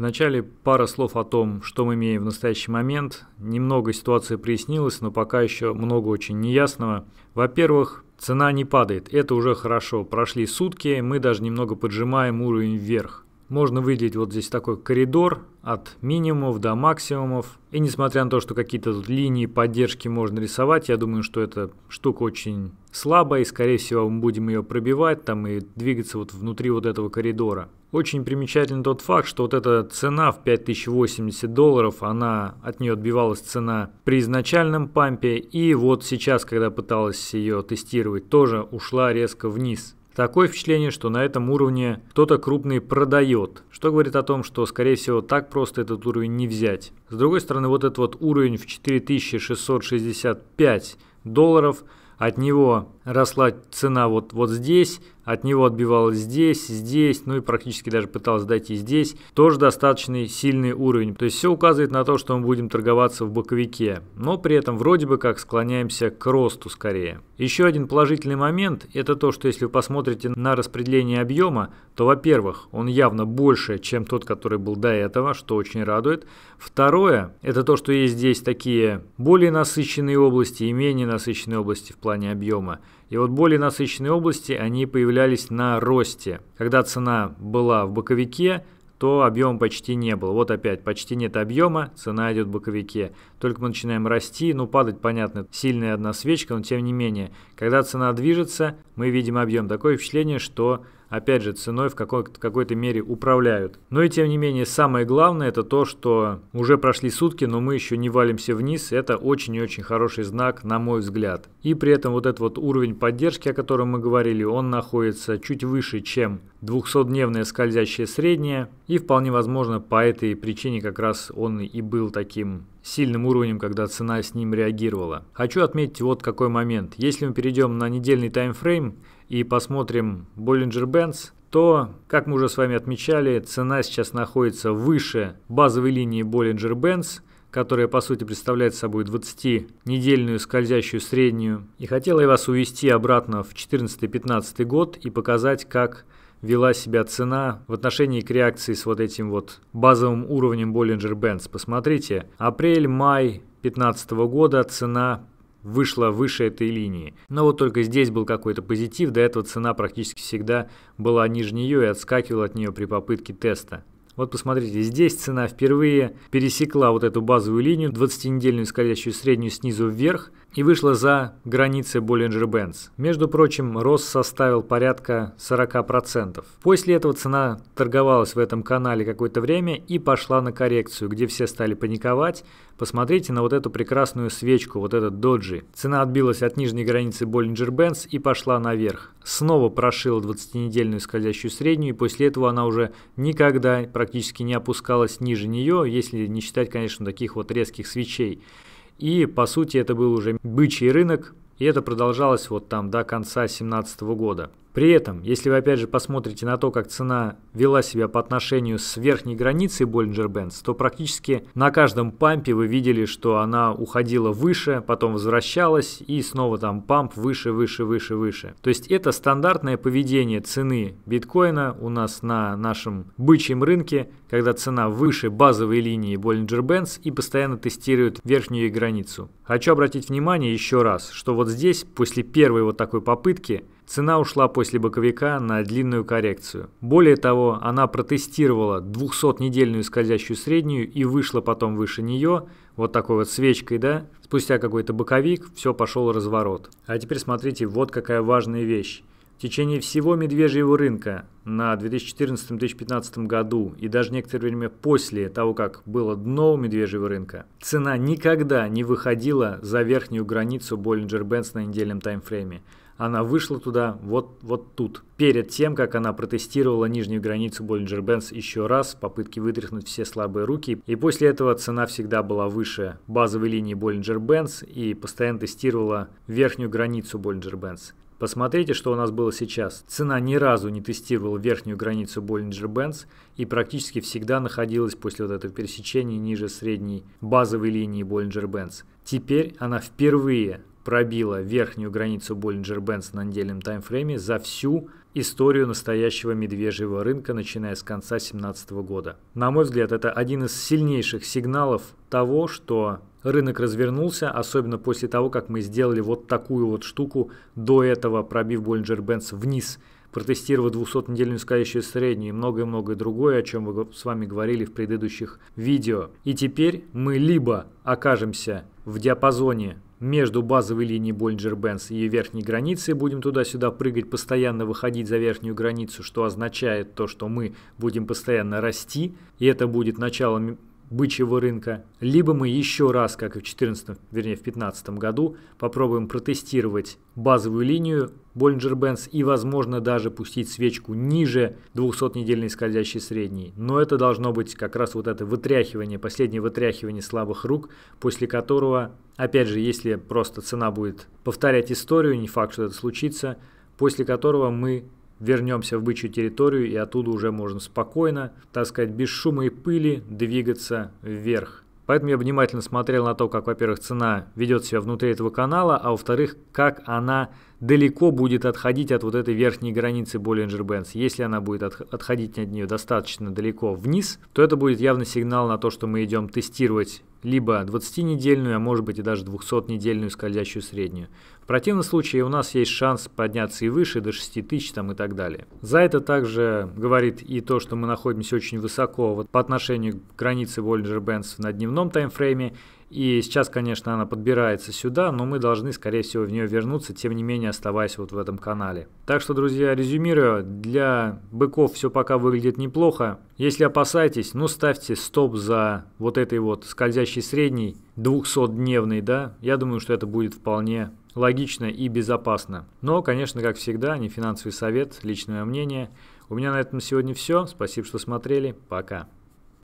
Вначале пара слов о том, что мы имеем в настоящий момент. Немного ситуация прояснилась, но пока еще много очень неясного. Во-первых, цена не падает, это уже хорошо. Прошли сутки, мы даже немного поджимаем уровень вверх можно выделить вот здесь такой коридор от минимумов до максимумов. И несмотря на то, что какие-то тут линии поддержки можно рисовать, я думаю, что эта штука очень слабая, и скорее всего мы будем ее пробивать там и двигаться вот внутри вот этого коридора. Очень примечателен тот факт, что вот эта цена в 5080 долларов, она от нее отбивалась цена при изначальном пампе, и вот сейчас, когда пыталась ее тестировать, тоже ушла резко вниз. Такое впечатление, что на этом уровне кто-то крупный продает, что говорит о том, что, скорее всего, так просто этот уровень не взять. С другой стороны, вот этот вот уровень в 4665 долларов – от него росла цена вот, вот здесь, от него отбивалась здесь, здесь, ну и практически даже пыталась дойти здесь. Тоже достаточный сильный уровень. То есть все указывает на то, что мы будем торговаться в боковике, но при этом вроде бы как склоняемся к росту скорее. Еще один положительный момент – это то, что если вы посмотрите на распределение объема, то, во-первых, он явно больше, чем тот, который был до этого, что очень радует. Второе – это то, что есть здесь такие более насыщенные области и менее насыщенные области в плане плане объема. И вот более насыщенные области, они появлялись на росте. Когда цена была в боковике, то объема почти не было. Вот опять, почти нет объема, цена идет в боковике. Только мы начинаем расти, ну падать, понятно, сильная одна свечка, но тем не менее, когда цена движется, мы видим объем. Такое впечатление, что опять же, ценой в какой-то какой мере управляют. Но и тем не менее, самое главное это то, что уже прошли сутки, но мы еще не валимся вниз. Это очень и очень хороший знак, на мой взгляд. И при этом вот этот вот уровень поддержки, о котором мы говорили, он находится чуть выше, чем 200-дневное скользящее среднее. И вполне возможно, по этой причине как раз он и был таким сильным уровнем, когда цена с ним реагировала. Хочу отметить вот какой момент. Если мы перейдем на недельный таймфрейм, и посмотрим Bollinger Bands, то, как мы уже с вами отмечали, цена сейчас находится выше базовой линии Bollinger Bands, которая по сути представляет собой 20-недельную скользящую среднюю. И хотела я вас увести обратно в 2014-2015 год и показать, как вела себя цена в отношении к реакции с вот этим вот базовым уровнем Bollinger Bands. Посмотрите, апрель-май 2015 года цена вышла выше этой линии. Но вот только здесь был какой-то позитив, до этого цена практически всегда была ниже нее и отскакивала от нее при попытке теста. Вот посмотрите, здесь цена впервые пересекла вот эту базовую линию, 20-недельную скользящую среднюю снизу вверх, и вышла за границы Bollinger Bands. Между прочим, рост составил порядка 40%. После этого цена торговалась в этом канале какое-то время и пошла на коррекцию, где все стали паниковать, Посмотрите на вот эту прекрасную свечку, вот этот доджи. Цена отбилась от нижней границы Bollinger Bands и пошла наверх. Снова прошила 20-недельную скользящую среднюю, и после этого она уже никогда практически не опускалась ниже нее, если не считать, конечно, таких вот резких свечей. И, по сути, это был уже бычий рынок, и это продолжалось вот там до конца 2017 года. При этом, если вы опять же посмотрите на то, как цена вела себя по отношению с верхней границей Bollinger Bands, то практически на каждом пампе вы видели, что она уходила выше, потом возвращалась и снова там памп выше, выше, выше, выше. То есть это стандартное поведение цены биткоина у нас на нашем бычьем рынке, когда цена выше базовой линии Bollinger Bands и постоянно тестирует верхнюю границу. Хочу обратить внимание еще раз, что вот здесь, после первой вот такой попытки, Цена ушла после боковика на длинную коррекцию. Более того, она протестировала 200-недельную скользящую среднюю и вышла потом выше нее, вот такой вот свечкой, да? Спустя какой-то боковик все пошел разворот. А теперь смотрите, вот какая важная вещь. В течение всего медвежьего рынка на 2014-2015 году и даже некоторое время после того, как было дно у медвежьего рынка, цена никогда не выходила за верхнюю границу Bollinger Bands на недельном таймфрейме. Она вышла туда вот, вот тут, перед тем, как она протестировала нижнюю границу Bollinger Bands еще раз в попытке вытряхнуть все слабые руки. И после этого цена всегда была выше базовой линии Bollinger Bands и постоянно тестировала верхнюю границу Bollinger Bands. Посмотрите, что у нас было сейчас. Цена ни разу не тестировала верхнюю границу Bollinger-Bands и практически всегда находилась после вот этого пересечения ниже средней базовой линии Bollinger-Bands. Теперь она впервые пробила верхнюю границу Bollinger-Bands на недельном таймфрейме за всю историю настоящего медвежьего рынка, начиная с конца 2017 года. На мой взгляд, это один из сильнейших сигналов того, что Рынок развернулся, особенно после того, как мы сделали вот такую вот штуку до этого, пробив Bollinger Bands вниз, протестировав 200-недельную скалящую среднюю и многое-многое другое, о чем мы с вами говорили в предыдущих видео. И теперь мы либо окажемся в диапазоне между базовой линией Bollinger Bands и ее верхней границей. Будем туда-сюда прыгать, постоянно выходить за верхнюю границу, что означает то, что мы будем постоянно расти. И это будет начало бычьего рынка, либо мы еще раз, как и в 2014, вернее в 2015 году, попробуем протестировать базовую линию Bollinger-Bands и, возможно, даже пустить свечку ниже 200-недельной скользящей средней. Но это должно быть как раз вот это вытряхивание, последнее вытряхивание слабых рук, после которого, опять же, если просто цена будет повторять историю, не факт, что это случится, после которого мы вернемся в бычью территорию и оттуда уже можно спокойно, так сказать, без шума и пыли двигаться вверх. Поэтому я внимательно смотрел на то, как, во-первых, цена ведет себя внутри этого канала, а во-вторых, как она далеко будет отходить от вот этой верхней границы Bollinger-Bands. Если она будет отходить от нее достаточно далеко вниз, то это будет явно сигнал на то, что мы идем тестировать либо 20-недельную, а может быть и даже 200-недельную скользящую среднюю. В противном случае у нас есть шанс подняться и выше, до 6 тысяч там и так далее. За это также говорит и то, что мы находимся очень высоко вот по отношению к границе Bollinger Bands на дневном таймфрейме, и сейчас, конечно, она подбирается сюда, но мы должны, скорее всего, в нее вернуться, тем не менее, оставаясь вот в этом канале. Так что, друзья, резюмирую, для быков все пока выглядит неплохо. Если опасаетесь, ну ставьте стоп за вот этой вот скользящей средней, 200-дневной, да. Я думаю, что это будет вполне логично и безопасно. Но, конечно, как всегда, не финансовый совет, личное мнение. У меня на этом сегодня все. Спасибо, что смотрели. Пока.